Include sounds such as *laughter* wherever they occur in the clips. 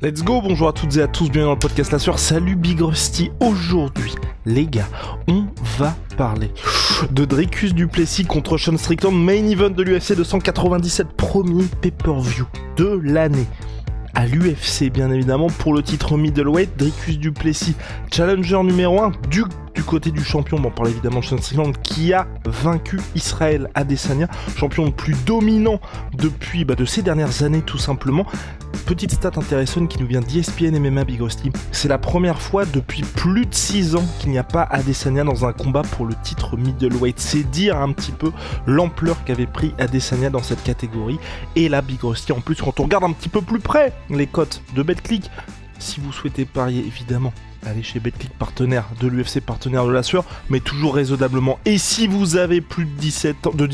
Let's go, bonjour à toutes et à tous, bienvenue dans le podcast La Salut Big Rusty. Aujourd'hui, les gars, on va parler de Dricus Duplessis contre Sean Strickland, main event de l'UFC 297, premier pay-per-view de l'année à l'UFC bien évidemment pour le titre middleweight Dricus Duplessis, challenger numéro 1 du du côté du champion, on parle évidemment de Sean Strickland, qui a vaincu Israël Adesanya, champion le plus dominant depuis bah, de ces dernières années tout simplement. Petite stat intéressante qui nous vient d'ESPN MMA Big Rusty. C'est la première fois depuis plus de 6 ans qu'il n'y a pas Adesanya dans un combat pour le titre middleweight. C'est dire un petit peu l'ampleur qu'avait pris Adesanya dans cette catégorie. Et la Big en plus, quand on regarde un petit peu plus près les cotes de BetClick, si vous souhaitez parier évidemment allez chez Betclic partenaire de l'UFC, partenaire de la sueur, mais toujours raisonnablement. Et si vous avez plus de 17 ans, de,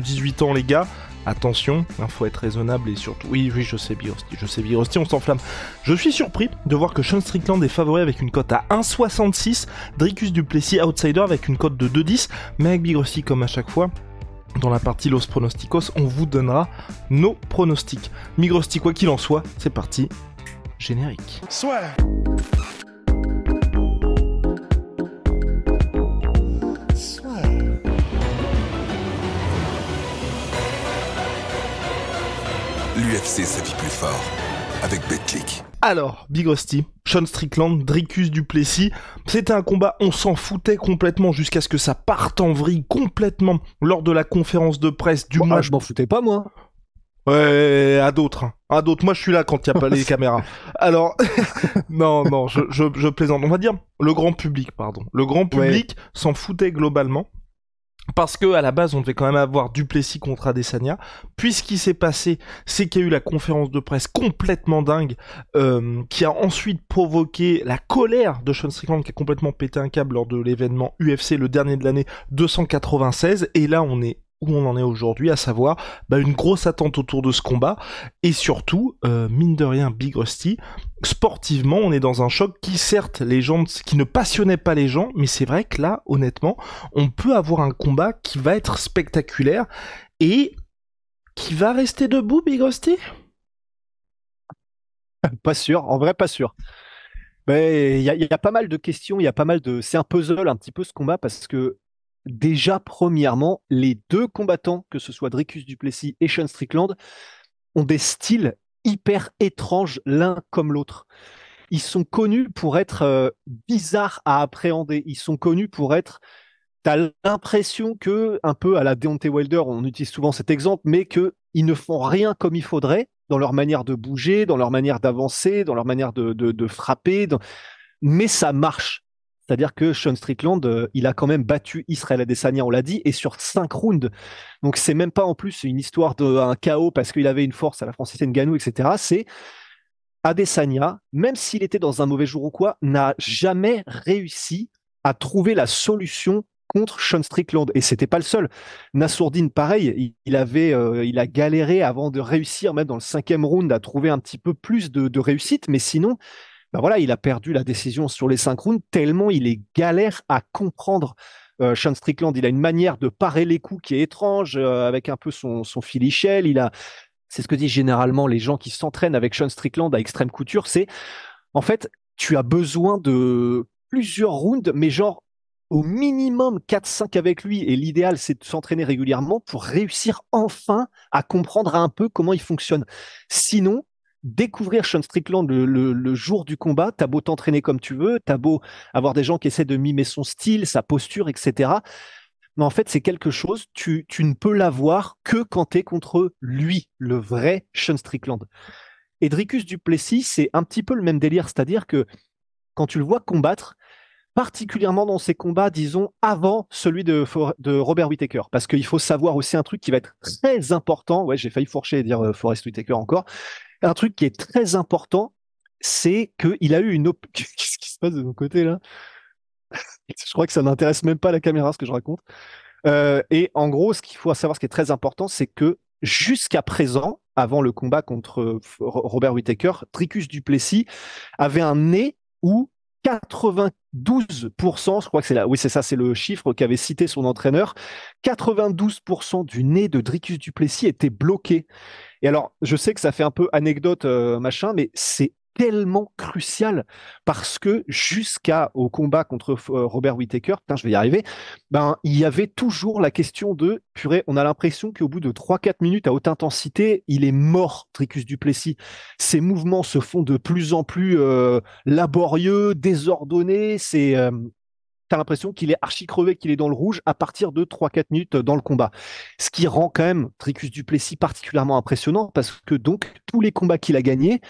18 ans les gars, attention, il hein, faut être raisonnable et surtout, oui, oui, je sais Birosti, je sais Birosti, on s'enflamme. Je suis surpris de voir que Sean Strickland est favori avec une cote à 1,66, Dricus Duplessis outsider avec une cote de 2,10, mais avec Birosti comme à chaque fois, dans la partie Los Pronosticos, on vous donnera nos pronostics. Migrosti, quoi qu'il en soit, c'est parti, générique. Soit. sa vie plus fort, avec Alors, Big Rusty, Sean Strickland, Dricus Duplessis, c'était un combat, on s'en foutait complètement jusqu'à ce que ça parte en vrille complètement lors de la conférence de presse du match je m'en foutais pas, moi. Ouais, à d'autres. Hein. À d'autres. Moi, je suis là quand il n'y a pas *laughs* les caméras. Alors, *laughs* non, non, je, plaisante. On va dire le grand public, pardon. Le grand public s'en foutait globalement parce que à la base on devait quand même avoir Duplessis contre Adesanya. Puis ce qui s'est passé, c'est qu'il y a eu la conférence de presse complètement dingue euh, qui a ensuite provoqué la colère de Sean Strickland qui a complètement pété un câble lors de l'événement UFC le dernier de l'année 296. Et là on est où on en est aujourd'hui, à savoir bah, une grosse attente autour de ce combat, et surtout, euh, mine de rien, Big Rusty, sportivement, on est dans un choc qui, certes, les gens, qui ne passionnait pas les gens, mais c'est vrai que là, honnêtement, on peut avoir un combat qui va être spectaculaire et qui va rester debout, Big Rusty *laughs* Pas sûr, en vrai, pas sûr. Il y, y, a pas mal de questions, il y a pas mal de. C'est un puzzle un petit peu ce combat parce que déjà premièrement, les deux combattants, que ce soit Dricus Duplessis et Sean Strickland, ont des styles hyper étranges l'un comme l'autre. Ils sont connus pour être euh, bizarres à appréhender. Ils sont connus pour être Tu as l'impression que, un peu à la Deontay Wilder, on utilise souvent cet exemple, mais qu'ils ne font rien comme il faudrait dans leur manière de bouger, dans leur manière d'avancer, dans leur manière de, de frapper. Mais ça marche. C'est-à-dire que Sean Strickland, euh, il a quand même battu Israël Adesanya, on l'a dit, et sur cinq rounds. Donc c'est même pas en plus une histoire d'un chaos parce qu'il avait une force à la une Ganou, etc. C'est Adesanya, même s'il était dans un mauvais jour ou quoi, n'a jamais réussi à trouver la solution contre Sean Strickland et c'était pas le seul. Nassourdine pareil, il avait, euh, il a galéré avant de réussir même dans le cinquième round à trouver un petit peu plus de réussite, mais sinon bah voilà, il a perdu la décision sur les cinq rounds tellement il est galère à comprendre. Euh, Sean Strickland, il a une manière de parer les coups qui est étrange, euh, avec un peu son, son filichel. Il a, c'est ce que disent généralement les gens qui s'entraînent avec Sean Strickland à extrême couture. C'est, en fait, tu as besoin de plusieurs rounds, mais genre au minimum 4-5 avec lui. Et l'idéal, c'est de s'entraîner régulièrement pour réussir enfin à comprendre un peu comment il fonctionne. Sinon, découvrir Sean Strickland le, jour du combat. T'as beau t'entraîner comme tu veux, t'as beau avoir des gens qui essaient de mimer son style, sa posture, etc. Mais en fait, c'est quelque chose, tu, ne peux l'avoir que quand t'es contre lui, le vrai Sean Strickland. Et Dricus Duplessis, c'est un petit peu le même délire, c'est-à-dire que quand tu le vois combattre, particulièrement dans ses combats, disons, avant celui de, de Robert Whittaker. Parce qu'il faut savoir aussi un truc qui va être très important. Ouais, j'ai failli fourcher et dire euh, Forrest Whittaker encore un truc qui est très important, c'est qu'il a eu une... Op... *laughs* Qu'est-ce qui se passe de mon côté là Je crois que ça n'intéresse même pas la caméra ce que je raconte. Euh, et en gros, ce qu'il faut savoir, ce qui est très important, c'est que jusqu'à présent, avant le combat contre euh, Robert Whittaker, Tricus Duplessis avait un nez où 92%, je crois que c'est là, oui c'est ça, c'est le chiffre qu'avait cité son entraîneur, 92% du nez de Dricus Duplessis était bloqué. Et alors, je sais que ça fait un peu anecdote, euh, machin, mais c'est tellement crucial parce que jusqu'au combat contre euh, Robert Whittaker, je vais y arriver, ben, il y avait toujours la question de purée, on a l'impression qu'au bout de 3-4 minutes à haute intensité, il est mort, Tricus Duplessis. Ses mouvements se font de plus en plus euh, laborieux, désordonnés, c'est. Euh, as l'impression qu'il est archi crevé, qu'il est dans le rouge à partir de 3-4 minutes dans le combat. Ce qui rend quand même Tricus Duplessis particulièrement impressionnant parce que donc tous les combats qu'il a gagnés,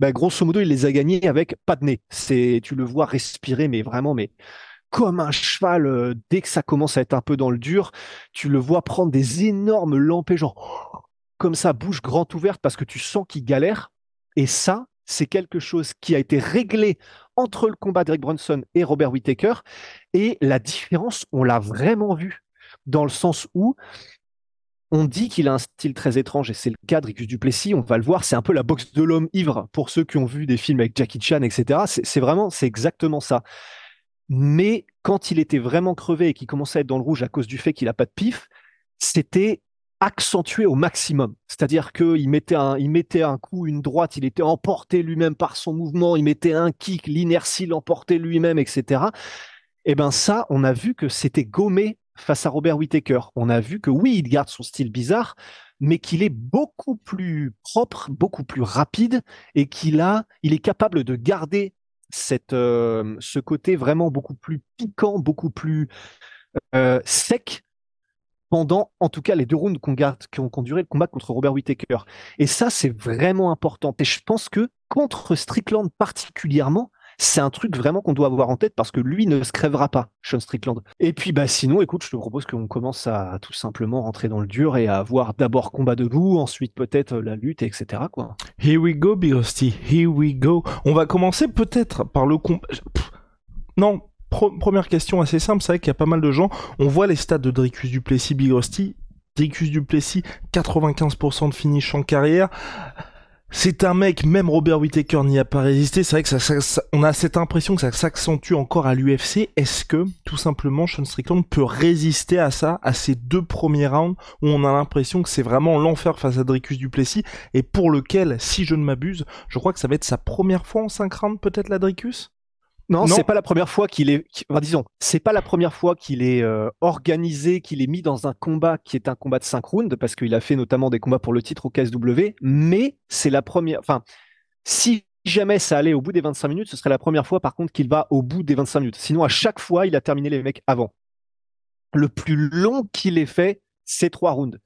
bah, grosso modo, il les a gagnés avec pas de nez. C'est, tu le vois respirer, mais vraiment, mais comme un cheval, euh, dès que ça commence à être un peu dans le dur, tu le vois prendre des énormes lampées, genre, comme ça, bouche grande ouverte, parce que tu sens qu'il galère. Et ça, c'est quelque chose qui a été réglé entre le combat d'Eric Brunson et Robert Whitaker. Et la différence, on l'a vraiment vu dans le sens où on dit qu'il a un style très étrange et c'est le cas de Ricus Duplessis. On va le voir, c'est un peu la boxe de l'homme ivre pour ceux qui ont vu des films avec Jackie Chan, etc. C'est vraiment, c'est exactement ça. Mais quand il était vraiment crevé et qu'il commençait à être dans le rouge à cause du fait qu'il n'a pas de pif, c'était accentué au maximum. C'est-à-dire qu'il mettait un, il mettait un coup, une droite, il était emporté lui-même par son mouvement, il mettait un kick, l'inertie l'emportait lui-même, etc. Et eh ben ça, on a vu que c'était gommé face à Robert Whittaker. On a vu que oui, il garde son style bizarre, mais qu'il est beaucoup plus propre, beaucoup plus rapide et qu'il a, il est capable de garder cette, euh, ce côté vraiment beaucoup plus piquant, beaucoup plus euh, sec pendant, en tout cas, les deux rounds qu'on garde, qui duré le combat contre Robert Whittaker. Et ça, c'est vraiment important. Et je pense que contre Strickland particulièrement, c'est un truc vraiment qu'on doit avoir en tête parce que lui ne se crèvera pas, Sean Strickland. Et puis bah sinon, écoute, je te propose qu'on commence à tout simplement rentrer dans le dur et à avoir d'abord combat debout, ensuite peut-être euh, la lutte, etc. Here we go, Bigosti, here we go. On va commencer peut-être par le Non, première question assez simple, c'est vrai qu'il y a pas mal de gens. On voit les stats de Dricus Duplessis, Big Rusty. Dricus Duplessis, 95% de finish en carrière. C'est un mec, même Robert Whittaker n'y a pas résisté. C'est vrai que ça, on a cette impression que ça s'accentue encore à l'UFC. Est-ce que, tout simplement, Sean Strickland peut résister à ça, à ces deux premiers rounds où on a l'impression que c'est vraiment l'enfer face à Dricus Duplessis et pour lequel, si je ne m'abuse, je crois que ça va être sa première fois en 5 rounds, peut-être, l'Adricus. Non, c'est pas la première fois qu'il est. Enfin, disons, c'est pas la première fois qu'il est euh, organisé, qu'il est mis dans un combat qui est un combat de 5 rounds, parce qu'il a fait notamment des combats pour le titre au KSW, mais c'est la première. Enfin, si jamais ça allait au bout des 25 minutes, ce serait la première fois par contre qu'il va au bout des 25 minutes. Sinon, à chaque fois, il a terminé les mecs avant. Le plus long qu'il ait fait, c'est 3 rounds.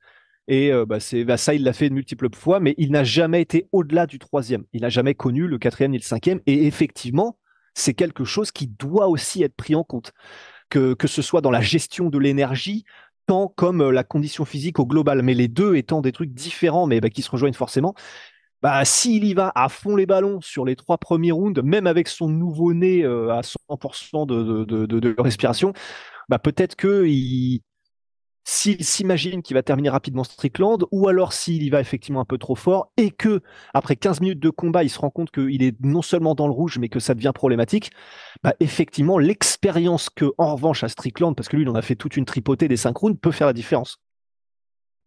Et euh, bah, c'est, bah, ça, il l'a fait de multiples fois, mais il n'a jamais été au-delà du troisième. Il n'a jamais connu le quatrième ni le cinquième. Et effectivement, c'est quelque chose qui doit aussi être pris en compte, que, que ce soit dans la gestion de l'énergie, tant comme euh, la condition physique au global, mais les deux étant des trucs différents, mais bah, qui se rejoignent forcément. Bah, s'il y va à fond les ballons sur les trois premiers rounds, même avec son nouveau-né euh, à 100% de, respiration, bah, peut-être qu'il s'il s'imagine qu'il va terminer rapidement Strickland, ou alors s'il y va effectivement un peu trop fort, et que après 15 minutes de combat, il se rend compte qu'il est non seulement dans le rouge, mais que ça devient problématique, bah effectivement, l'expérience que, en revanche, à Strickland, parce que lui, il en a fait toute une tripotée des 5 peut faire la différence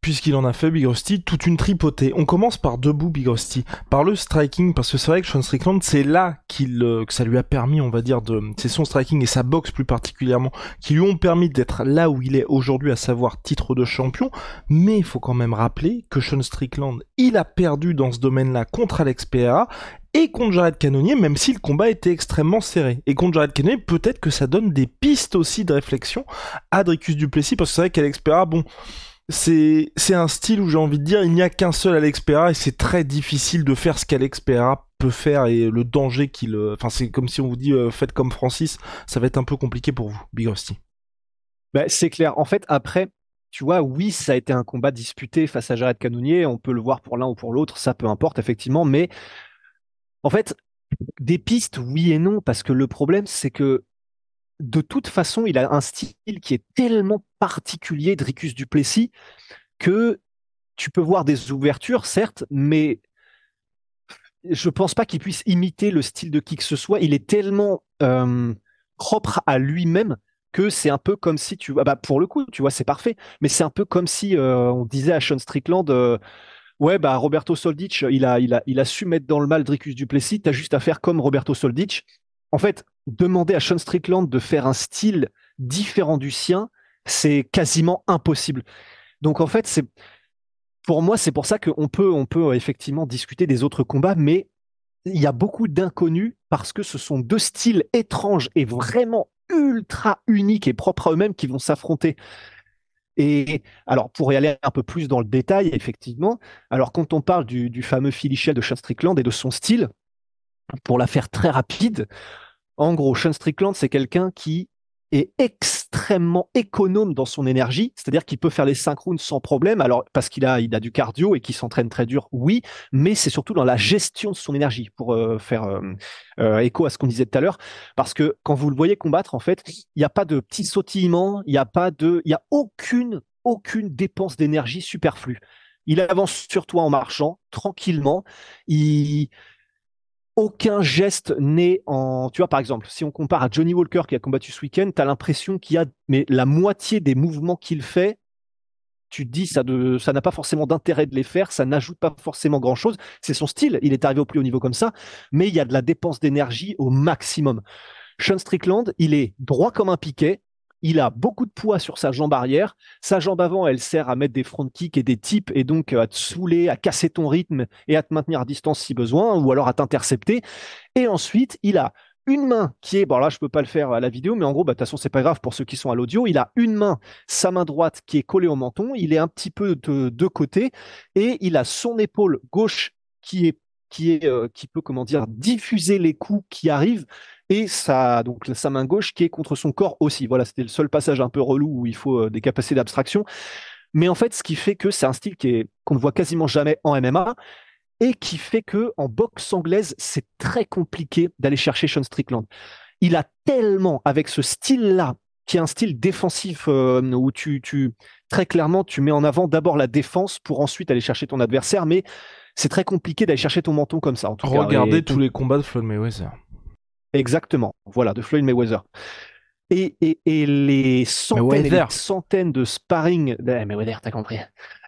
puisqu'il en a fait Big Rusty toute une tripotée. On commence par debout Big Rusty, par le striking, parce que c'est vrai que Sean Strickland, c'est là qu'il, euh, que ça lui a permis, on va dire, de, c'est son striking et sa boxe plus particulièrement, qui lui ont permis d'être là où il est aujourd'hui, à savoir titre de champion. Mais il faut quand même rappeler que Sean Strickland, il a perdu dans ce domaine-là contre Alex Pereira et contre Jared Cannonier, même si le combat était extrêmement serré. Et contre Jared Cannonier, peut-être que ça donne des pistes aussi de réflexion à Dricus Duplessis, parce que c'est vrai qu'Alex Pereira, bon, c'est un style où j'ai envie de dire il n'y a qu'un seul Alex et c'est très difficile de faire ce qu'Alex peut faire et le danger qu'il euh, enfin c'est comme si on vous dit euh, faites comme Francis ça va être un peu compliqué pour vous Big Rusty bah, c'est clair en fait après tu vois, oui, ça a été un combat disputé face à Jared Canounier On peut le voir pour l'un ou pour l'autre, ça peu importe, effectivement. Mais en fait, des pistes, oui et non, parce que le problème, c'est que de toute façon, il a un style qui est tellement particulier Dricus Duplessis que tu peux voir des ouvertures, certes, mais je ne pense pas qu'il puisse imiter le style de qui que ce soit. Il est tellement euh, propre à lui-même que c'est un peu comme si tu ah bah, pour le coup, tu vois, c'est parfait, mais c'est un peu comme si euh, on disait à Sean Strickland. Euh, ouais, bah Roberto Soldic, il a, su mettre dans le mal Dricus Duplessis. as juste à faire comme Roberto Soldic en fait, demander à Sean Strickland de faire un style différent du sien, c'est quasiment impossible. Donc en fait, c'est pour moi, c'est pour ça qu'on peut, on peut euh, effectivement discuter des autres combats, mais il y a beaucoup d'inconnus parce que ce sont deux styles étranges et vraiment ultra uniques et propres à eux-mêmes qui vont s'affronter. Et alors, pour y aller un peu plus dans le détail, effectivement, alors quand on parle du, fameux filichel de Sean Strickland et de son style, pour la faire très rapide, en gros, Sean Strickland, c'est quelqu'un qui est extrêmement économe dans son énergie, c'est-à-dire qu'il peut faire les synchroons sans problème, alors parce qu'il a, il a du cardio et qu'il s'entraîne très dur, oui, mais c'est surtout dans la gestion de son énergie, pour euh, faire euh, euh, écho à ce qu'on disait tout à l'heure, parce que quand vous le voyez combattre, en fait, il n'y a pas de petits sautillements, il n'y a pas de, il a aucune, aucune dépense d'énergie superflue. Il avance sur toi en marchant, tranquillement, il aucun geste n'est en. Tu vois, par exemple, si on compare à Johnny Walker qui a combattu ce week-end, tu as l'impression qu'il y a mais la moitié des mouvements qu'il fait, tu te dis ça de, ça n'a pas forcément d'intérêt de les faire, ça n'ajoute pas forcément grand-chose. C'est son style, il est arrivé au plus haut niveau comme ça, mais il y a de la dépense d'énergie au maximum. Sean Strickland, il est droit comme un piquet, il a beaucoup de poids sur sa jambe arrière. Sa jambe avant, elle sert à mettre des front kicks et des tips et donc euh, à te saouler, à casser ton rythme et à te maintenir à distance si besoin ou alors à t'intercepter. Et ensuite, il a une main qui est, bon là je peux pas le faire à la vidéo, mais en gros, bah, de toute façon c'est pas grave pour ceux qui sont à l'audio, il a une main, sa main droite qui est collée au menton, il est un petit peu de, côté, et il a son épaule gauche qui est qui est euh, qui peut comment dire diffuser les coups qui arrivent et sa, donc, sa main gauche qui est contre son corps aussi. Voilà, c'était le seul passage un peu relou où il faut euh, des capacités d'abstraction. Mais en fait, ce qui fait que c'est un style qu'on ne voit quasiment jamais en MMA et qui fait que en boxe anglaise, c'est très compliqué d'aller chercher Sean Strickland. Il a tellement, avec ce style-là, qui est un style défensif euh, où tu, tu, très clairement, tu mets en avant d'abord la défense pour ensuite aller chercher ton adversaire, mais c'est très compliqué d'aller chercher ton menton comme ça. Regardez tous les combats de Floyd Mayweather. Exactement, voilà, de Floyd Mayweather. Et, et, les centaines de sparring, eh, Mayweather, t'as compris.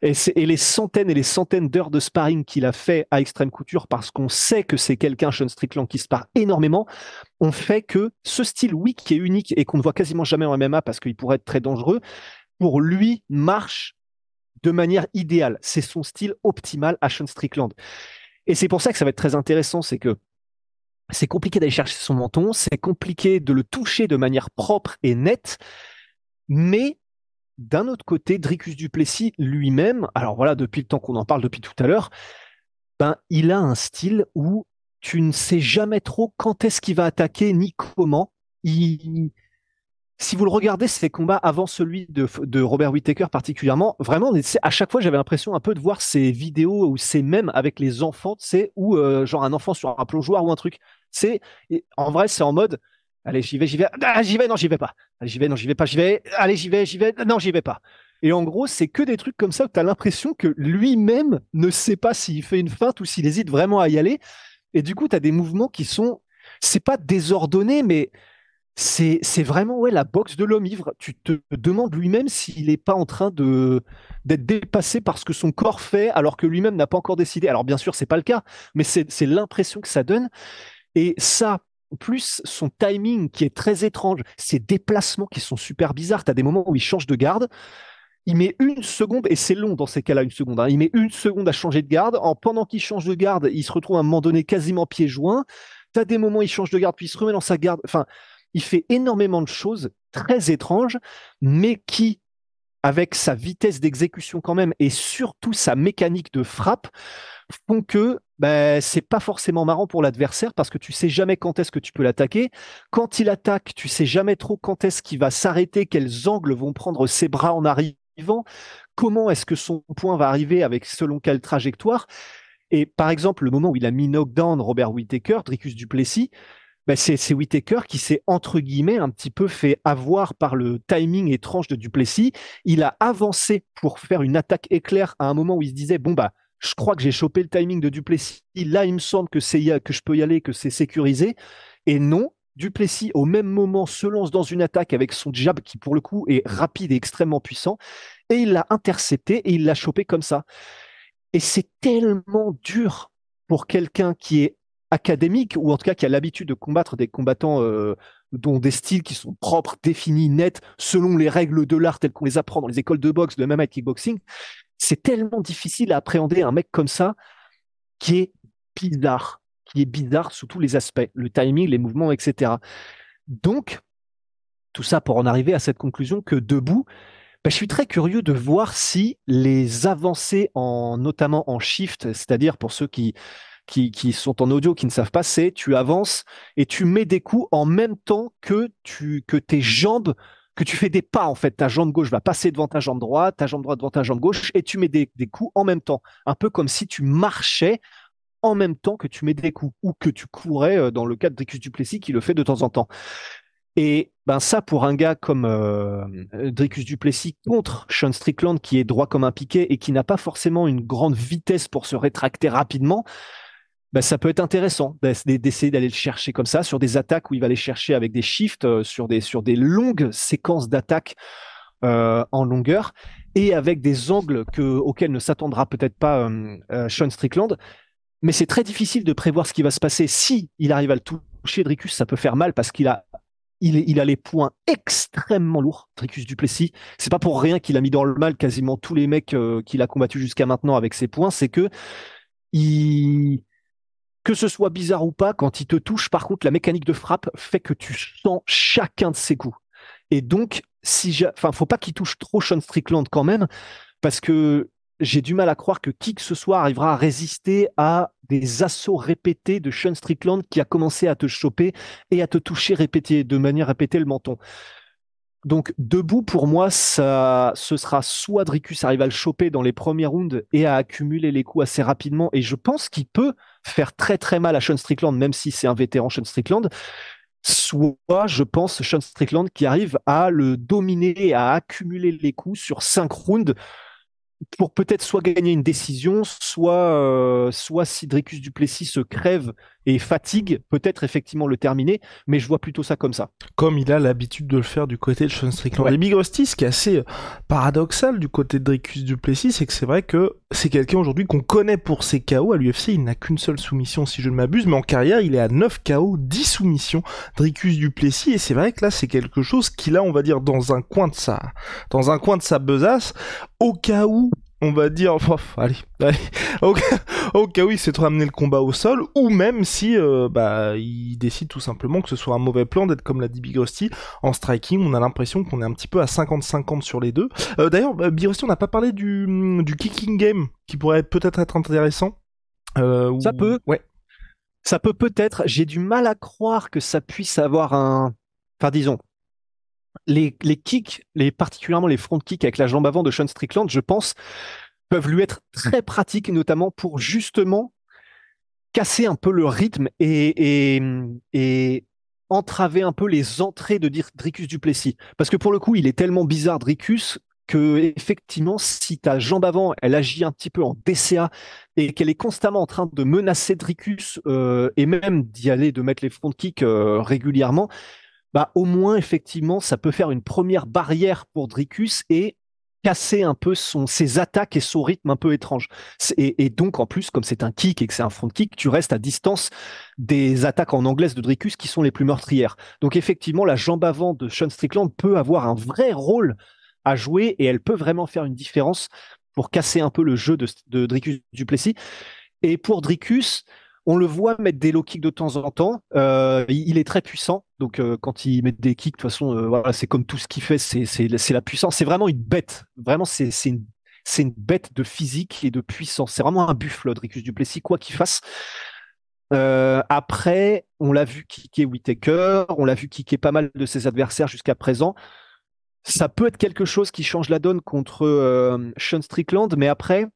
Et, et, les centaines et les centaines d'heures de sparring qu'il a fait à Extrême Couture, parce qu'on sait que c'est quelqu'un, Sean Strickland, qui spare énormément, ont fait que ce style, oui, qui est unique et qu'on ne voit quasiment jamais en MMA parce qu'il pourrait être très dangereux, pour lui, marche de manière idéale. C'est son style optimal à Sean Strickland. Et c'est pour ça que ça va être très intéressant, c'est que c'est compliqué d'aller chercher son menton, c'est compliqué de le toucher de manière propre et nette, mais d'un autre côté, Dricus Duplessis lui-même, alors voilà, depuis le temps qu'on en parle, depuis tout à l'heure, ben, il a un style où tu ne sais jamais trop quand est-ce qu'il va attaquer ni comment. Il, si vous le regardez, ces combats avant celui de, Robert Whittaker particulièrement, vraiment, à chaque fois, j'avais l'impression un peu de voir ces vidéos ou ces mêmes avec les enfants, tu sais, ou euh, genre un enfant sur un plongeoir ou un truc. C'est en vrai, c'est en mode, allez, j'y vais, j'y vais, ah, j'y vais, non, j'y vais pas, j'y vais, non, j'y vais pas, j'y vais, allez, j'y vais, j'y vais, non, j'y vais pas. Et en gros, c'est que des trucs comme ça où tu as l'impression que lui-même ne sait pas s'il fait une feinte ou s'il hésite vraiment à y aller. Et du coup, tu as des mouvements qui sont, c'est pas désordonné, mais c'est, vraiment ouais, la boxe de l'homme ivre. Tu te demandes lui-même s'il n'est pas en train d'être dépassé par ce que son corps fait alors que lui-même n'a pas encore décidé. Alors bien sûr, c'est pas le cas, mais c'est, l'impression que ça donne. Et ça, plus son timing qui est très étrange, ses déplacements qui sont super bizarres. Tu as des moments où il change de garde. Il met une seconde, et c'est long dans ces cas-là, une seconde. Hein. il met une seconde à changer de garde. En, pendant qu'il change de garde, il se retrouve à un moment donné quasiment pieds joints. Tu as des moments où il change de garde, puis il se remet dans sa garde. Enfin, il fait énormément de choses très étranges, mais qui, avec sa vitesse d'exécution quand même, et surtout sa mécanique de frappe, font que ben, c'est pas forcément marrant pour l'adversaire parce que tu sais jamais quand est-ce que tu peux l'attaquer. Quand il attaque, tu sais jamais trop quand est-ce qu'il va s'arrêter, quels angles vont prendre ses bras en arrivant, comment est-ce que son point va arriver avec selon quelle trajectoire. Et par exemple, le moment où il a mis knockdown Robert Whittaker, Dricus Duplessis, bah, c'est, c'est Whitaker qui s'est entre guillemets un petit peu fait avoir par le timing étrange de Duplessis. Il a avancé pour faire une attaque éclair à un moment où il se disait bon bah je crois que j'ai chopé le timing de Duplessis. Là, il me semble que c'est que je peux y aller, que c'est sécurisé. Et non, Duplessis, au même moment, se lance dans une attaque avec son jab qui, pour le coup, est rapide et extrêmement puissant. Et il l'a intercepté et il l'a chopé comme ça. Et c'est tellement dur pour quelqu'un qui est académique, ou en tout cas qui a l'habitude de combattre des combattants euh, dont des styles qui sont propres, définis, nets, selon les règles de l'art telles qu'on les apprend dans les écoles de boxe, de MMA et de kickboxing, c'est tellement difficile à appréhender un mec comme ça qui est bizarre, qui est bizarre sous tous les aspects, le timing, les mouvements, etc. Donc, tout ça pour en arriver à cette conclusion que debout, ben, je suis très curieux de voir si les avancées, en, notamment en shift, c'est-à-dire pour ceux qui qui, sont en audio, qui ne savent pas, c'est tu avances et tu mets des coups en même temps que, tu, que tes jambes que tu fais des pas en fait. Ta jambe gauche va passer devant ta jambe droite, ta jambe droite devant ta jambe gauche, et tu mets des, des, coups en même temps. Un peu comme si tu marchais en même temps que tu mets des coups, ou que tu courais euh, dans le cas de Dricus Duplessis qui le fait de temps en temps. Et ben ça, pour un gars comme euh, euh, Dricus Duplessis contre Sean Strickland, qui est droit comme un piquet et qui n'a pas forcément une grande vitesse pour se rétracter rapidement, bah, ça peut être intéressant d'essayer d'aller le chercher comme ça sur des attaques où il va aller chercher avec des shifts euh, sur des sur des longues séquences d'attaques euh, en longueur et avec des angles auxquels ne s'attendra peut-être pas euh, Sean Strickland. Mais c'est très difficile de prévoir ce qui va se passer. Si il arrive à le toucher, Dricus, ça peut faire mal parce qu'il a il, a les points extrêmement lourds, Dricus Duplessis. C'est pas pour rien qu'il a mis dans le mal quasiment tous les mecs qu'il a combattu jusqu'à maintenant avec ses points. C'est que il, que ce soit bizarre ou pas, quand il te touche, par contre, la mécanique de frappe fait que tu sens chacun de ses coups. Et donc, si ne faut pas qu'il touche trop Sean Strickland quand même, parce que j'ai du mal à croire que qui que ce soit arrivera à résister à des assauts répétés de Sean Strickland qui a commencé à te choper et à te toucher répété, de manière répétée le menton. Donc, debout, pour moi, ça, ce sera soit Dricus arrive à le choper dans les premiers rounds et à accumuler les coups assez rapidement, et je pense qu'il peut faire très très mal à Sean Strickland, même si c'est un vétéran Sean Strickland, soit, je pense, Sean Strickland qui arrive à le dominer et à accumuler les coups sur cinq rounds pour peut-être soit gagner une décision, soit, euh, soit si Dricus Duplessis se crève et fatigue, peut-être effectivement le terminer, mais je vois plutôt ça comme ça. Comme il a l'habitude de le faire du côté de Sean Strickland. ce qui est assez euh, paradoxal du côté de Dricus Duplessis, c'est que c'est vrai que c'est quelqu'un aujourd'hui qu'on connaît pour ses KO. À l'UFC, il n'a qu'une seule soumission, si je ne m'abuse, mais en carrière, il est à 9 KO, 10 soumissions, Dricus Duplessis, et c'est vrai que là, c'est quelque chose qu'il a, on va dire, dans un coin de sa, dans un coin de sa besace, au cas où on va dire, enfin allez, allez. au, cas, trop amené le combat au sol, ou même si euh, bah, il décide tout simplement que ce soit un mauvais plan d'être comme l'a dit Big en striking, on a l'impression qu'on est un petit peu à 50-50 sur les deux. Euh, d'ailleurs, bah, Big Rusty, on n'a pas parlé du, kicking game, qui pourrait peut-être être intéressant. Euh, ça peut. Ouais. Ça peut peut-être. J'ai du mal à croire que ça puisse avoir un... Enfin, disons, les, kicks, les, particulièrement les front kicks avec la jambe avant de Sean Strickland, je pense, peuvent lui être très pratiques, notamment pour justement casser un peu le rythme et, entraver un peu les entrées de Dricus Duplessis. Parce que pour le coup, il est tellement bizarre, Dricus, que effectivement, si ta jambe avant, elle agit un petit peu en DCA et qu'elle est constamment en train de menacer Dricus euh, et même d'y aller, de mettre les front kicks euh, régulièrement, bah, au moins, effectivement, ça peut faire une première barrière pour Dricus et casser un peu son, ses attaques et son rythme un peu étrange. Et, donc, en plus, comme c'est un kick et que c'est un front kick, tu restes à distance des attaques en anglaise de Dricus qui sont les plus meurtrières. Donc, effectivement, la jambe avant de Sean Strickland peut avoir un vrai rôle à jouer et elle peut vraiment faire une différence pour casser un peu le jeu de, de Dricus Duplessis. Et pour Dricus, on le voit mettre des low kicks de temps en temps. Euh, il est très puissant. Donc euh, quand il met des kicks, de toute façon, euh, voilà, c'est comme tout ce qu'il fait, c'est la puissance. C'est vraiment une bête. Vraiment, c'est une, bête de physique et de puissance. C'est vraiment un buffle, Dricus Duplessis, quoi qu'il fasse. après, on l'a vu kicker Whitaker, on l'a vu kicker pas mal de ses adversaires jusqu'à présent. Ça peut être quelque chose qui change la donne contre Sean Strickland, mais après,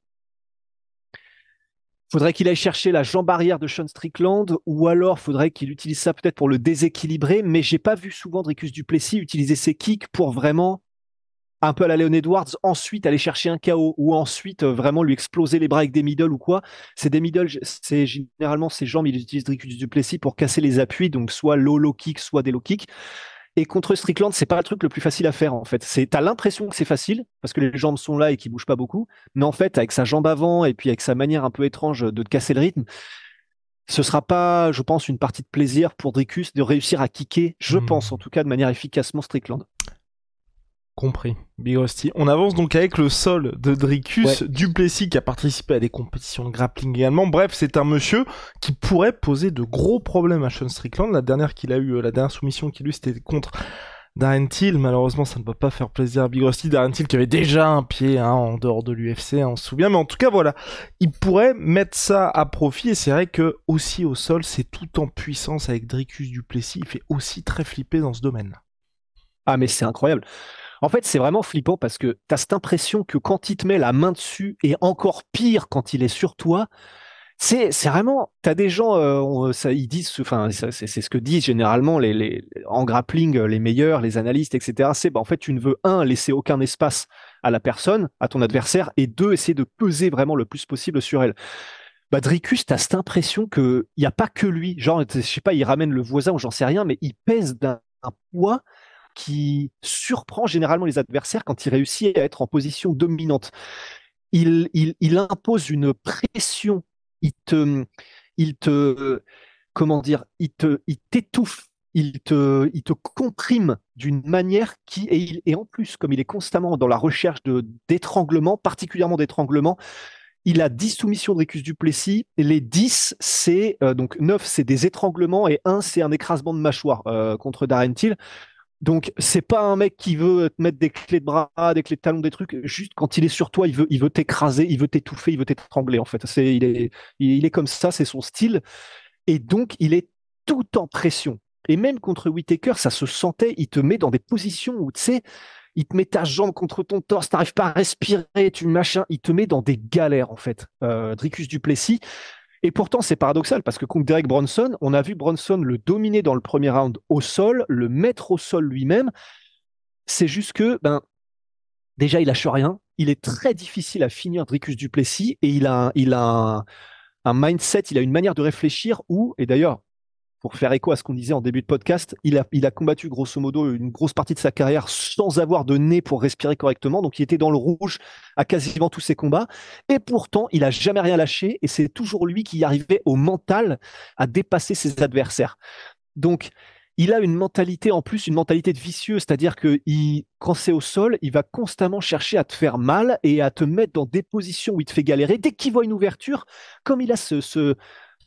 faudrait qu'il aille chercher la jambe arrière de Sean Strickland ou alors faudrait qu'il utilise ça peut-être pour le déséquilibrer. Mais j'ai pas vu souvent Dricus Duplessis utiliser ses kicks pour vraiment un peu à la Leon Edwards, ensuite aller chercher un KO ou ensuite euh, vraiment lui exploser les bras avec des middle ou quoi. C'est des middle, c'est généralement ses jambes, il utilise Dricus Duplessis pour casser les appuis, donc soit low low kick, soit des low kicks. Et contre Strickland, c'est pas le truc le plus facile à faire en fait. C'est, t'as l'impression que c'est facile parce que les jambes sont là et qu'il bougent pas beaucoup, mais en fait, avec sa jambe avant et puis avec sa manière un peu étrange de te casser le rythme, ce sera pas, je pense, une partie de plaisir pour Dricus de réussir à kicker, je hmm. pense en tout cas, de manière efficacement Strickland compris. Big Rusty. On avance donc avec le sol de Dricus, Duplessis qui a participé à des compétitions de grappling également. Bref, c'est un monsieur qui pourrait poser de gros problèmes à Sean Strickland. La dernière qu'il a eu, euh, la dernière soumission qu'il a eu, c'était contre Darren Till. Malheureusement, ça ne va pas faire plaisir à Big Rusty. Darren Till qui avait déjà un pied hein, en dehors de l'UFC, hein, on se souvient. Mais en tout cas, voilà, il pourrait mettre ça à profit. Et c'est vrai que aussi au sol, c'est tout en puissance avec Dricus Duplessis. Il fait aussi très flippé dans ce domaine. Ah mais c'est incroyable. En fait, c'est vraiment flippant parce que tu as cette impression que quand il te met la main dessus, et encore pire quand il est sur toi, c'est vraiment Tu as des gens euh, ça, ils disent enfin c'est ce que disent généralement les, en grappling euh, les meilleurs les analystes etc c'est bah, en fait tu ne veux un laisser aucun espace à la personne à ton adversaire et deux essayer de peser vraiment le plus possible sur elle bah, Dricus, tu as cette impression que il n'y a pas que lui. Genre, je sais pas, il ramène le voisin ou j'en sais rien, mais il pèse d'un poids qui surprend généralement les adversaires quand il réussit à être en position dominante. Il, il, impose une pression, il te, il te, comment dire, il te, il t'étouffe il te, il te comprime d'une manière qui et, en plus comme il est constamment dans la recherche de d'étranglement, particulièrement d'étranglement, il a 10 soumissions de Ricus Duplessis. Les 10, c'est euh, donc 9, c'est des étranglements et 1, c'est un écrasement de mâchoire euh, contre Darren Till. Donc c'est pas un mec qui veut te mettre des clés de bras, des clés de talons, des trucs. Juste quand il est sur toi, il veut, il veut t'écraser, il veut t'étouffer, il veut t'étrangler. En fait, c'est il est, il est comme ça, c'est son style. Et donc il est tout en pression. Et même contre Whitaker, ça se sentait. Il te met dans des positions où tu sais, il te met ta jambe contre ton torse, t'arrives pas à respirer, tu machin. Il te met dans des galères en fait. Euh, Dricus Duplessis, et pourtant, c'est paradoxal parce que contre Derek Bronson, on a vu Bronson le dominer dans le premier round au sol, le mettre au sol lui-même. C'est juste que, ben, déjà, il lâche rien. Il est très difficile à finir Dricus Duplessis et il a, un, un mindset, il a une manière de réfléchir où, et d'ailleurs, pour faire écho à ce qu'on disait en début de podcast, il a, combattu grosso modo une grosse partie de sa carrière sans avoir de nez pour respirer correctement. Donc il était dans le rouge à quasiment tous ses combats. Et pourtant, il n'a jamais rien lâché. Et c'est toujours lui qui arrivait au mental à dépasser ses adversaires. Donc il a une mentalité en plus, une mentalité de vicieux, c'est-à-dire que quand c'est au sol, il va constamment chercher à te faire mal et à te mettre dans des positions où il te fait galérer. Dès qu'il voit une ouverture, comme il a ce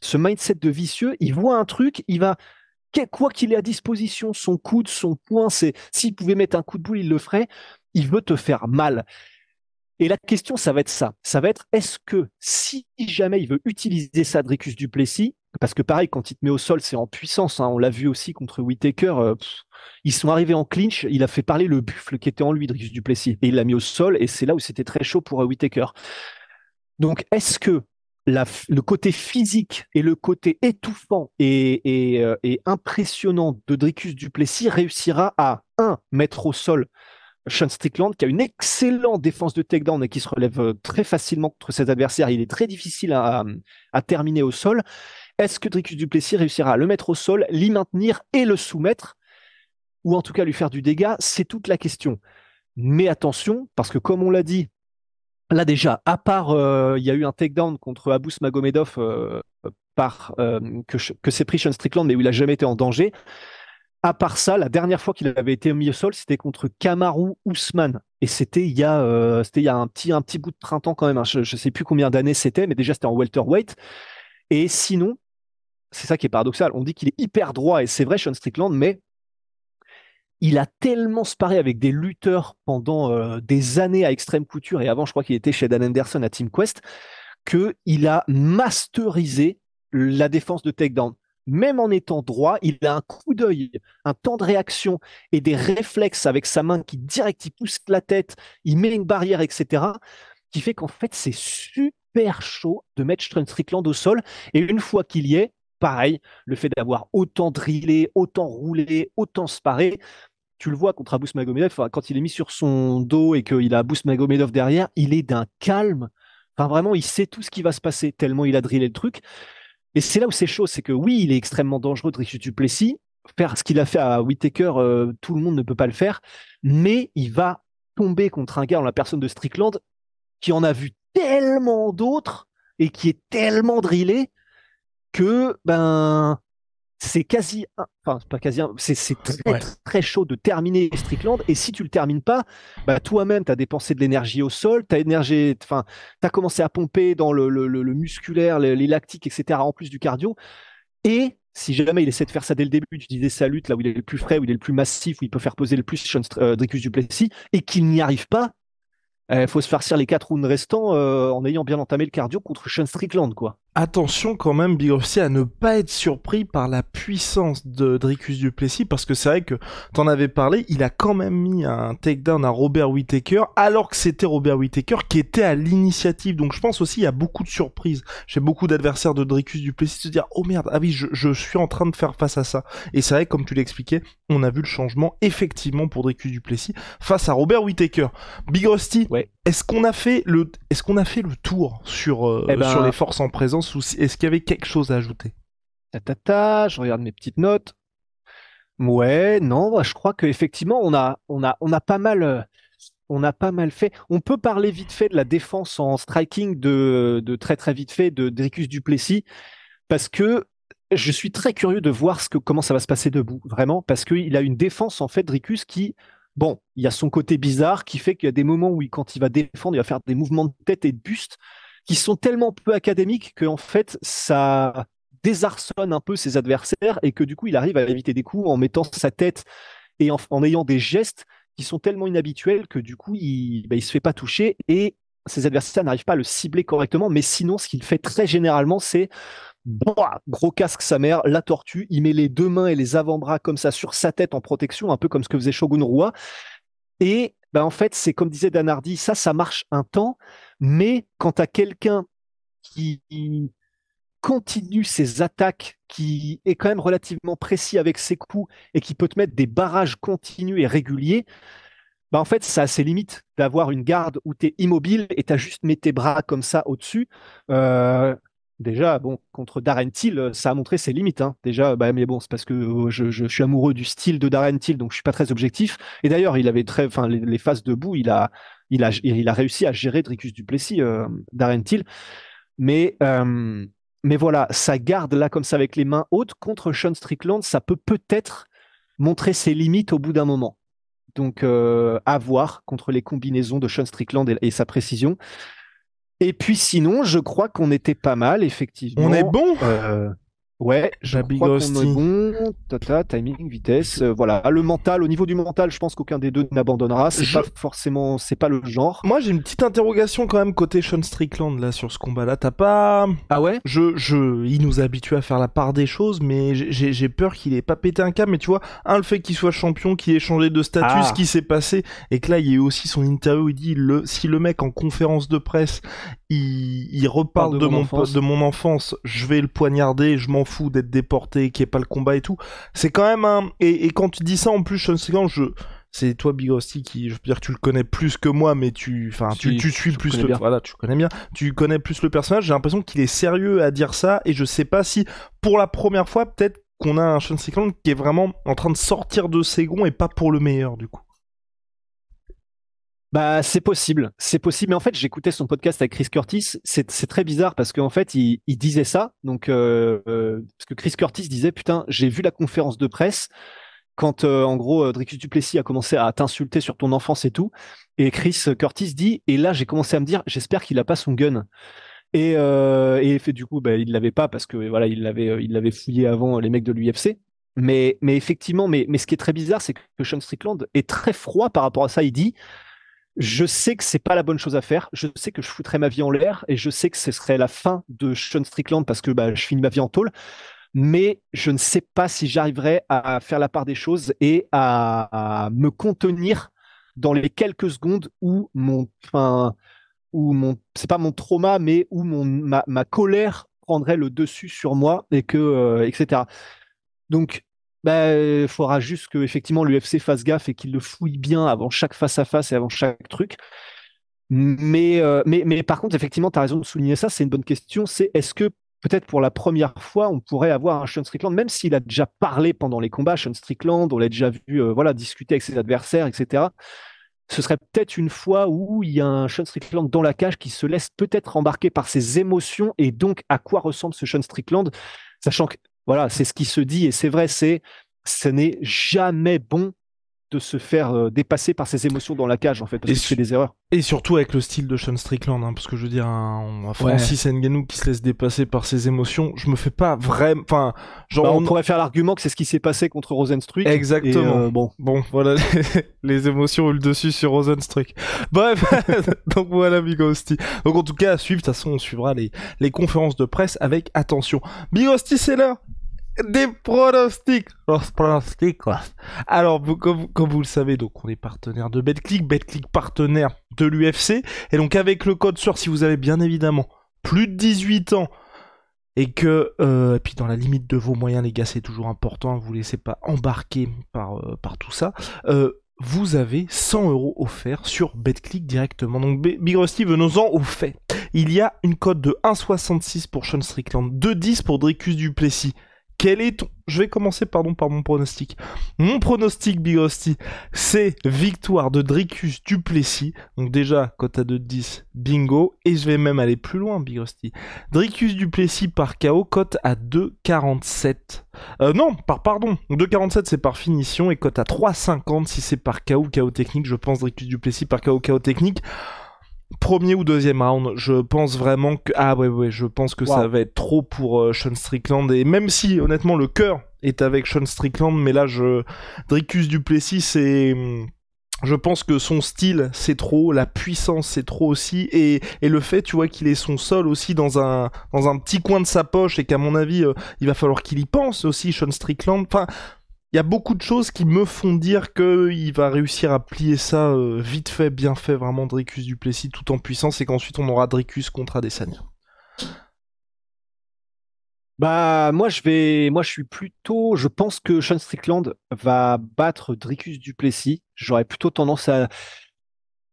ce mindset de vicieux, il voit un truc, il va quoi qu'il ait à disposition, son coude, son poing, c'est s'il pouvait mettre un coup de boule, il le ferait. Il veut te faire mal. Et la question, ça va être ça. Ça va être est-ce que si jamais il veut utiliser ça, Dricus Duplessis, parce que pareil, quand il te met au sol, c'est en puissance. Hein, on l'a vu aussi contre Whitaker. Euh, ils sont arrivés en clinch. Il a fait parler le buffle qui était en lui, Dricus Duplessis, et il l'a mis au sol. Et c'est là où c'était très chaud pour euh, Whitaker. Donc, est-ce que le côté physique et le côté étouffant et, euh, impressionnant de Dricus Duplessis réussira à, un, mettre au sol Sean Strickland, qui a une excellente défense de takedown et qui se relève euh, très facilement contre ses adversaires. Il est très difficile à, à terminer au sol. Est-ce que Dricus Duplessis réussira à le mettre au sol, l'y maintenir et le soumettre Ou en tout cas lui faire du dégât C'est toute la question. Mais attention, parce que comme on l'a dit, Là déjà, à part, euh, il y a eu un takedown contre Abous Magomedov euh, par euh, que, que c'est pris Sean Strickland, mais où il a jamais été en danger. À part ça, la dernière fois qu'il avait été mis au sol, c'était contre Kamaru Ousmane. Et c'était il y a, c'était il y a un petit, un petit bout de printemps quand même. Hein. Je ne sais plus combien d'années c'était, mais déjà c'était en welterweight. Et sinon, c'est ça qui est paradoxal. On dit qu'il est hyper droit, et c'est vrai Sean Strickland, mais il a tellement sparé avec des lutteurs pendant euh, des années à Extreme Couture et avant, je crois qu'il était chez Dan Anderson à Team Quest, que il a masterisé la défense de takedown. Même en étant droit, il a un coup d'œil, un temps de réaction et des réflexes avec sa main qui direct, il pousse la tête, il met une barrière, etc. qui fait qu'en fait, c'est super chaud de mettre Strickland au sol. Et une fois qu'il y est, pareil, le fait d'avoir autant drillé, autant roulé, autant sparé, tu le vois contre Abus Magomedov, quand il est mis sur son dos et qu'il a Abus Magomedov derrière, il est d'un calme. Enfin, vraiment, il sait tout ce qui va se passer, tellement il a drillé le truc. Et c'est là où c'est chaud, c'est que oui, il est extrêmement dangereux de Richie Duplessis. Faire ce qu'il a fait à Whitaker, euh, tout le monde ne peut pas le faire. Mais il va tomber contre un gars dans la personne de Strickland qui en a vu tellement d'autres et qui est tellement drillé que ben c'est quasi, enfin pas quasi, c'est très, chaud de terminer Strickland. Et si tu le termines pas, bah toi-même tu as dépensé de l'énergie au sol, t'as as enfin t'as commencé à pomper dans le, musculaire, les, lactiques, etc. En plus du cardio. Et si jamais il essaie de faire ça dès le début, tu disais sa lutte là où il est le plus frais, où il est le plus massif, où il peut faire poser le plus Sean euh, Dricus et qu'il n'y arrive pas, il euh, faut se farcir les quatre rounds restants euh, en ayant bien entamé le cardio contre Sean Strickland, quoi. Attention quand même, Big à ne pas être surpris par la puissance de Dricus Duplessis, parce que c'est vrai que t'en avais parlé, il a quand même mis un takedown à Robert Whittaker, alors que c'était Robert Whittaker qui était à l'initiative. Donc je pense aussi il y a beaucoup de surprises chez beaucoup d'adversaires de Dricus Duplessis, de se dire oh merde, ah oui, je, suis en train de faire face à ça. Et c'est vrai, comme tu l'expliquais, on a vu le changement effectivement pour Dricus Duplessis face à Robert Whittaker. Big est-ce qu'on a fait le, est-ce qu'on a fait le tour sur, euh, eh ben, sur les forces en présence ou est-ce qu'il y avait quelque chose à ajouter Ta ta, je regarde mes petites notes. Ouais, non, bah, je crois qu'effectivement, on a, on a, on a pas mal, euh, on a pas mal fait. On peut parler vite fait de la défense en striking de, très très vite fait de Dricus Duplessis parce que je suis très curieux de voir comment ça va se passer debout, vraiment, parce qu'il a une défense en fait, Dricus, qui Bon, il y a son côté bizarre qui fait qu'il y a des moments où, quand il va défendre, il va faire des mouvements de tête et de buste qui sont tellement peu académiques que en fait, ça désarçonne un peu ses adversaires et que du coup, il arrive à éviter des coups en mettant sa tête et en, ayant des gestes qui sont tellement inhabituels que du coup, il, ben, il se fait pas toucher et ses adversaires n'arrivent pas à le cibler correctement, mais sinon, ce qu'il fait très généralement, c'est gros casque sa mère, la tortue, il met les deux mains et les avant-bras comme ça sur sa tête en protection, un peu comme ce que faisait Shogun Rua. Et bah, en fait, c'est comme disait Danardi, ça, ça marche un temps, mais quand à quelqu'un qui continue ses attaques, qui est quand même relativement précis avec ses coups et qui peut te mettre des barrages continus et réguliers, bah, en fait, ça a ses limites d'avoir une garde où tu es immobile et tu as juste mis tes bras comme ça au-dessus. Euh, déjà, bon, contre Darren Till, euh, ça a montré ses limites. Hein. Déjà, bah, mais bon, c'est parce que euh, je, suis amoureux du style de Darren Till, donc je suis pas très objectif. Et d'ailleurs, il avait très, enfin, les, faces phases debout, il a, il a, il a réussi à gérer Dricus Duplessis, Darren Till. Mais mais voilà, sa garde là comme ça avec les mains hautes contre Sean Strickland, ça peut peut-être montrer ses limites au bout d'un moment. Donc, euh, à voir contre les combinaisons de Sean Strickland et, sa précision. Et puis sinon, je crois qu'on était pas mal, effectivement. On est bon euh, Ouais, j'habille Ghosty. bon. timing, vitesse, euh, voilà. Le mental, au niveau du mental, je pense qu'aucun des deux n'abandonnera. C'est pas forcément, c'est pas le genre. Moi, j'ai une petite interrogation quand même côté Sean Strickland là sur ce combat-là. T'as pas Ah ouais Je, je, il nous habitue à faire la part des choses, mais j'ai peur qu'il ait pas pété un câble. Mais tu vois, un le fait qu'il soit champion, qu'il ait changé de statut, ah. ce qui s'est passé, et que là, il y a eu aussi son interview où il dit le, si le mec en conférence de presse, il, il reparle de, mon, enfance. de mon enfance, je vais le poignarder, je m'en fou d'être déporté, qui n'y pas le combat et tout. C'est quand même un. Et, quand tu dis ça, en plus, Sean je. C'est toi, Big qui, je veux dire, tu le connais plus que moi, mais tu, enfin, tu, suis plus le, voilà, tu connais bien, tu connais plus le personnage. J'ai l'impression qu'il est sérieux à dire ça, et je sais pas si, pour la première fois, peut-être qu'on a un Sean Strickland qui est vraiment en train de sortir de ses gonds et pas pour le meilleur, du coup. Bah, c'est possible, c'est possible. Mais en fait, j'écoutais son podcast avec Chris Curtis. C'est très bizarre parce qu'en fait, il, disait ça. Donc, euh, euh, parce que Chris Curtis disait, putain, j'ai vu la conférence de presse quand, euh, en gros, Dricus Duplessis a commencé à t'insulter sur ton enfance et tout. Et Chris Curtis dit, et là, j'ai commencé à me dire, j'espère qu'il a pas son gun. Et, euh, et fait, du coup, bah, il l'avait pas parce que voilà, il l'avait, il l'avait fouillé avant les mecs de l'UFC. Mais, mais effectivement, mais, mais ce qui est très bizarre, c'est que Sean Strickland est très froid par rapport à ça. Il dit je sais que c'est pas la bonne chose à faire. Je sais que je foutrais ma vie en l'air et je sais que ce serait la fin de Sean Strickland parce que bah, je finis ma vie en tôle. Mais je ne sais pas si j'arriverai à faire la part des choses et à, me contenir dans les quelques secondes où mon, enfin, où mon, c'est pas mon trauma, mais où mon, ma, colère prendrait le dessus sur moi et que, euh, etc. Donc, il bah, euh, faudra juste que effectivement l'UFC fasse gaffe et qu'il le fouille bien avant chaque face à face et avant chaque truc. Mais, euh, mais, mais par contre, effectivement, tu as raison de souligner ça, c'est une bonne question. C'est est-ce que peut-être pour la première fois, on pourrait avoir un Sean Strickland, même s'il a déjà parlé pendant les combats, Sean Strickland, on l'a déjà vu euh, voilà, discuter avec ses adversaires, etc. Ce serait peut-être une fois où il y a un Sean Strickland dans la cage qui se laisse peut-être embarquer par ses émotions et donc à quoi ressemble ce Sean Strickland, sachant que voilà, c'est ce qui se dit et c'est vrai, c'est ce n'est jamais bon de se faire euh, dépasser par ses émotions dans la cage en fait parce qu'il fait des erreurs. Et surtout avec le style de Sean Strickland, hein, parce que je veux dire, un, un Francis qui se laisse dépasser par ses émotions, je me fais pas vraiment, enfin, genre bah, on, pourrait faire l'argument que c'est ce qui s'est passé contre Rosenstruck. Exactement. Euh, bon, bon, voilà, *laughs* les émotions ont le dessus sur Rosenstruck. Bref, *laughs* donc voilà Bigosti. Donc en tout cas, à suivre. De toute façon, on suivra les les conférences de presse avec attention. Bigosti, c'est l'heure des pronostics. Oh, Alors, comme, vous le savez, donc on est partenaire de BetClick, BetClick partenaire de l'UFC. Et donc, avec le code sur, si vous avez bien évidemment plus de 18 ans et que, euh, puis dans la limite de vos moyens, les gars, c'est toujours important, vous ne laissez pas embarquer par, euh, par tout ça. Euh, vous avez 100 euros offerts sur BetClick directement. Donc Big Rusty, venons-en au fait. Il y a une cote de 1,66 pour Sean Strickland, 2,10 pour Dricus Duplessis, quel est ton... Je vais commencer pardon, par mon pronostic. Mon pronostic, Big c'est victoire de Dricus Duplessis. Donc déjà, à de 10, bingo. Et je vais même aller plus loin, Big Rusty. Dricus Duplessis par KO, cote à 2,47. Euh, non, par pardon. 2,47 c'est par finition et cote à 3,50 si c'est par KO, KO technique. Je pense Dricus Duplessis par KO, KO technique premier ou deuxième round. Je pense vraiment que ah ouais ouais, je pense que ça va être trop pour euh, Sean Strickland et même si honnêtement le cœur est avec Sean Strickland, mais là je Dricus Duplessis c'est mm, je pense que son style c'est trop, la puissance c'est trop aussi, et, le fait tu vois qu'il ait son sol aussi dans un, dans un petit coin de sa poche et qu'à mon avis euh, il va falloir qu'il y pense aussi Sean Strickland. Enfin il y a beaucoup de choses qui me font dire qu'il va réussir à plier ça euh, vite fait, bien fait, vraiment Dricus Duplessis tout en puissance et qu'ensuite on aura Dricus contre Adesanya. Bah moi je vais moi je suis plutôt je pense que Sean Strickland va battre Dricus Duplessis. J'aurais plutôt tendance à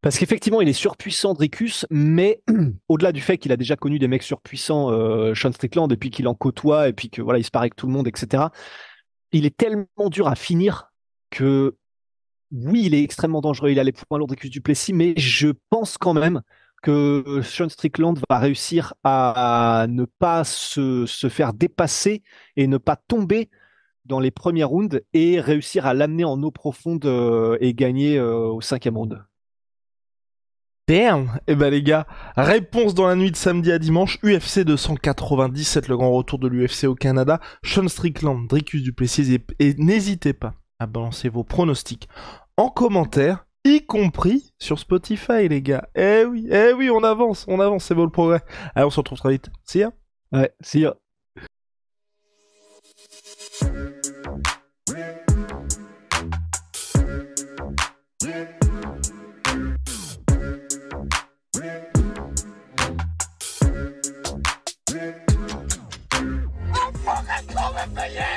parce qu'effectivement, il est surpuissant Dricus, mais *clears throat* au-delà du fait qu'il a déjà connu des mecs surpuissants, euh, Sean Strickland, et puis qu'il en côtoie, et puis que voilà, il se paraît avec tout le monde, etc il est tellement dur à finir que oui, il est extrêmement dangereux, il a les points lourds d'Écus du Plessis, mais je pense quand même que Sean Strickland va réussir à, ne pas se, faire dépasser et ne pas tomber dans les premières rounds et réussir à l'amener en eau profonde euh, et gagner euh, au cinquième round. Merde Eh ben les gars, réponse dans la nuit de samedi à dimanche, UFC 297, le grand retour de l'UFC au Canada, Sean Strickland, Dricus Duplessis, et, et n'hésitez pas à balancer vos pronostics en commentaire, y compris sur Spotify les gars. Eh oui, eh oui, on avance, on avance, c'est beau le progrès. Allez, on se retrouve très vite. See ya Ouais, see ya batalla!